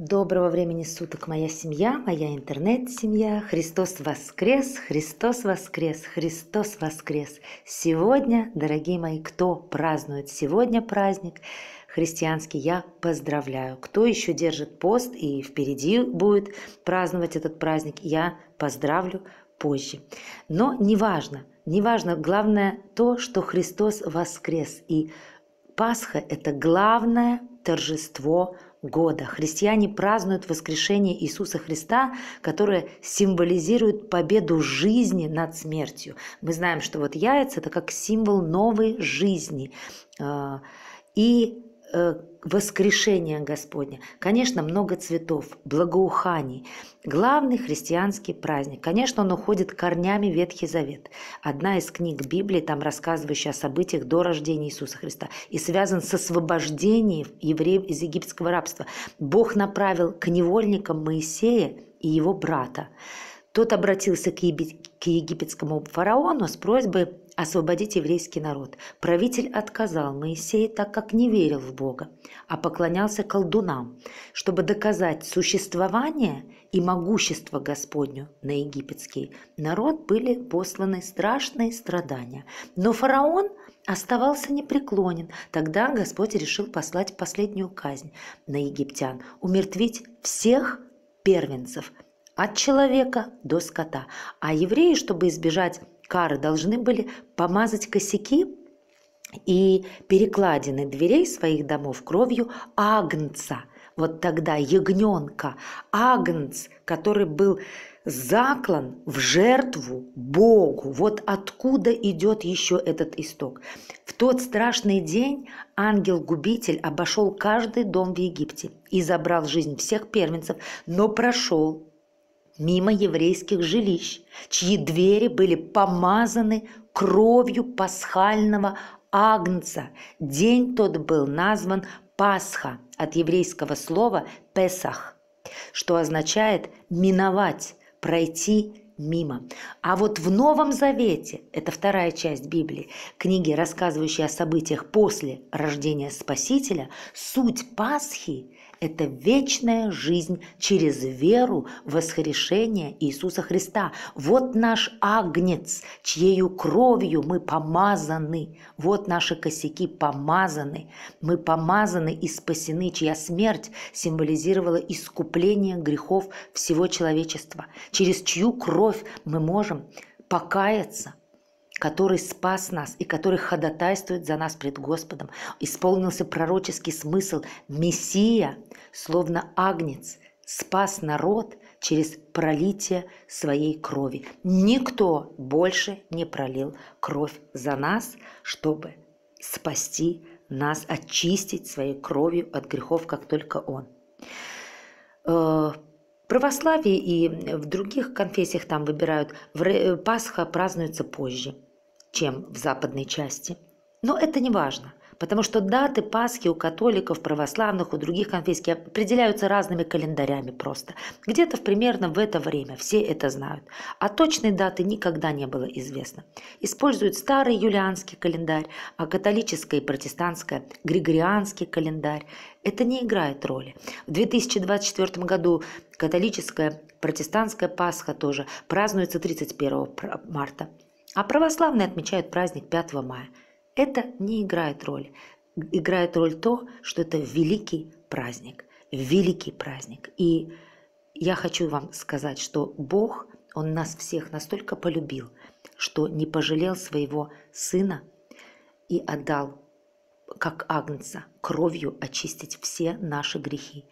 Доброго времени суток, моя семья, моя интернет-семья. Христос воскрес, Христос воскрес, Христос воскрес. Сегодня, дорогие мои, кто празднует сегодня праздник христианский, я поздравляю. Кто еще держит пост и впереди будет праздновать этот праздник, я поздравлю позже. Но неважно, неважно, главное то, что Христос воскрес. И Пасха – это главное торжество – года. Христиане празднуют воскрешение Иисуса Христа, которое символизирует победу жизни над смертью. Мы знаем, что вот яйца – это как символ новой жизни. А, и Э, воскрешения Господня. Конечно, много цветов, благоуханий. Главный христианский праздник. Конечно, он уходит корнями Ветхий Завет. Одна из книг Библии, там рассказывающая о событиях до рождения Иисуса Христа, и связан с освобождением евреев из египетского рабства. Бог направил к невольникам Моисея и его брата. Тот обратился к, египетскому фараону с просьбой освободить еврейский народ. Правитель отказал Моисею, так как не верил в Бога, а поклонялся колдунам, чтобы доказать существование и могущество Господню на египетский народ были посланы страшные страдания. Но фараон оставался непреклонен. Тогда Господь решил послать последнюю казнь на египтян – умертвить всех первенцев – от человека до скота. А евреи, чтобы избежать кары, должны были помазать косяки и перекладины дверей своих домов кровью агнца. Вот тогда ягненка, агнц, который был заклан в жертву Богу. Вот откуда идет еще этот исток. В тот страшный день ангел-губитель обошел каждый дом в Египте и забрал жизнь всех первенцев, но прошел мимо еврейских жилищ, чьи двери были помазаны кровью пасхального агнца. День тот был назван Пасха от еврейского слова «песах», что означает «миновать», «пройти мимо. А вот в Новом Завете, это вторая часть Библии, книги, рассказывающие о событиях после рождения Спасителя, суть Пасхи – это вечная жизнь через веру в воскрешение Иисуса Христа. Вот наш агнец, чьею кровью мы помазаны. Вот наши косяки помазаны. Мы помазаны и спасены, чья смерть символизировала искупление грехов всего человечества, через чью кровь мы можем покаяться, который спас нас и который ходатайствует за нас пред Господом. Исполнился пророческий смысл. Мессия, словно агнец, спас народ через пролитие своей крови. Никто больше не пролил кровь за нас, чтобы спасти нас, очистить своей кровью от грехов, как только Он. В э, православии и в других конфессиях там выбирают, э, Пасха празднуется позже – чем в западной части. Но это не важно, потому что даты Пасхи у католиков, православных, у других конфессий определяются разными календарями просто. Где-то примерно в это время, все это знают. А точной даты никогда не было известно. Используют старый юлианский календарь, а католическое и протестантское – григорианский календарь. Это не играет роли. В 2024 году католическая, протестантская Пасха тоже празднуется 31 марта. А православные отмечают праздник 5 мая. Это не играет роли. Играет роль то, что это великий праздник. Великий праздник. И я хочу вам сказать, что Бог, Он нас всех настолько полюбил, что не пожалел своего Сына и отдал, как Агнца, кровью очистить все наши грехи.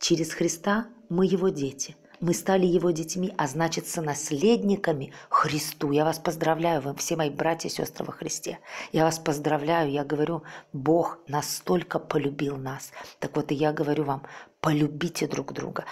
Через Христа мы Его дети – мы стали его детьми, а значит, наследниками Христу. Я вас поздравляю, вы все мои братья и сестры во Христе. Я вас поздравляю, я говорю, Бог настолько полюбил нас. Так вот, и я говорю вам, полюбите друг друга.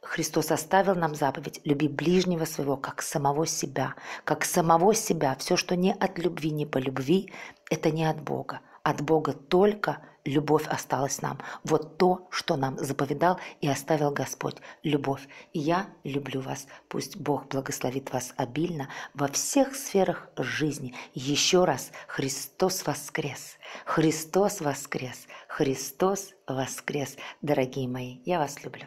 Христос оставил нам заповедь «люби ближнего своего, как самого себя». Как самого себя, все, что не от любви, не по любви, это не от Бога. От Бога только – любовь осталась нам. Вот то, что нам заповедал и оставил Господь – любовь. И я люблю вас. Пусть Бог благословит вас обильно во всех сферах жизни. Еще раз, Христос воскрес! Христос воскрес! Христос воскрес! Дорогие мои, я вас люблю.